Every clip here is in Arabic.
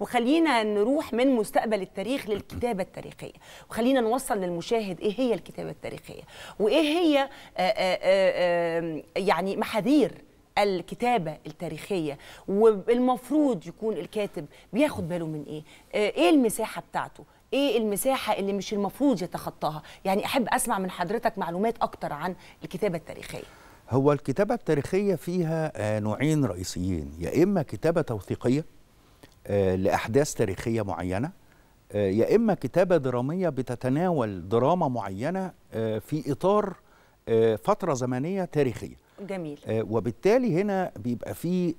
وخلينا نروح من مستقبل التاريخ للكتابه التاريخيه وخلينا نوصل للمشاهد ايه هي الكتابه التاريخيه وايه هي آه، آه، آه، يعني محاذير الكتابة التاريخية والمفروض يكون الكاتب بياخد باله من إيه إيه المساحة بتاعته ايه المساحه اللي مش المفروض يتخطاها يعني احب اسمع من حضرتك معلومات اكتر عن الكتابه التاريخيه هو الكتابه التاريخيه فيها نوعين رئيسيين يا اما كتابه توثيقيه آه، لاحداث تاريخيه معينه آه، يا اما كتابه دراميه بتتناول دراما معينه آه، في اطار فتره زمنيه تاريخيه جميل وبالتالي هنا بيبقى في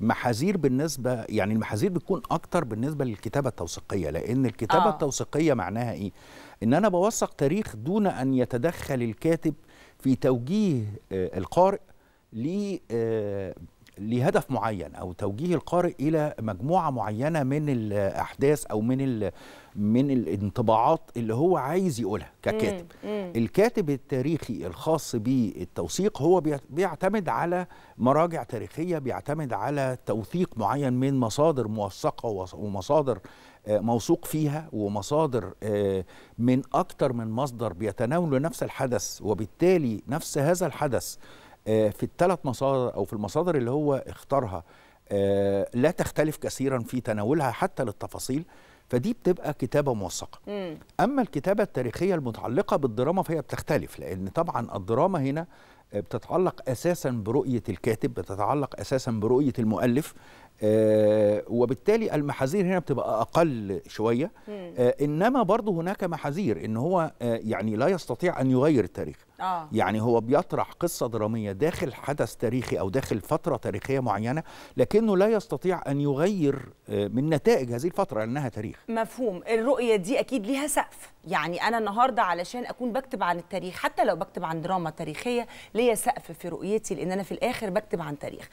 محاذير بالنسبه يعني المحاذير بتكون اكتر بالنسبه للكتابه التوثيقيه لان الكتابه آه. التوثيقيه معناها ايه ان انا بوثق تاريخ دون ان يتدخل الكاتب في توجيه القارئ ل لهدف معين او توجيه القارئ الى مجموعه معينه من الاحداث او من من الانطباعات اللي هو عايز يقولها ككاتب الكاتب التاريخي الخاص بالتوثيق هو بيعتمد على مراجع تاريخيه بيعتمد على توثيق معين من مصادر موثقه ومصادر آه، موثوق فيها ومصادر آه، من اكتر من مصدر بيتناولوا نفس الحدث وبالتالي نفس هذا الحدث آه، في الثلاث مصادر او في المصادر اللي هو اختارها آه، لا تختلف كثيرا في تناولها حتى للتفاصيل فدي بتبقى كتابة موثقة أما الكتابة التاريخية المتعلقة بالدراما فهي بتختلف لأن طبعا الدراما هنا آه، بتتعلق أساسا برؤية الكاتب بتتعلق أساسا برؤية المؤلف آه، وبالتالي المحاذير هنا بتبقى اقل شويه آه انما برضه هناك محاذير ان هو آه يعني لا يستطيع ان يغير التاريخ آه. يعني هو بيطرح قصه دراميه داخل حدث تاريخي او داخل فتره تاريخيه معينه لكنه لا يستطيع ان يغير آه، من نتائج هذه الفتره لانها تاريخ مفهوم الرؤيه دي اكيد ليها سقف يعني انا النهارده علشان اكون بكتب عن التاريخ حتى لو بكتب عن دراما تاريخيه ليا سقف في رؤيتي لان انا في الاخر بكتب عن تاريخ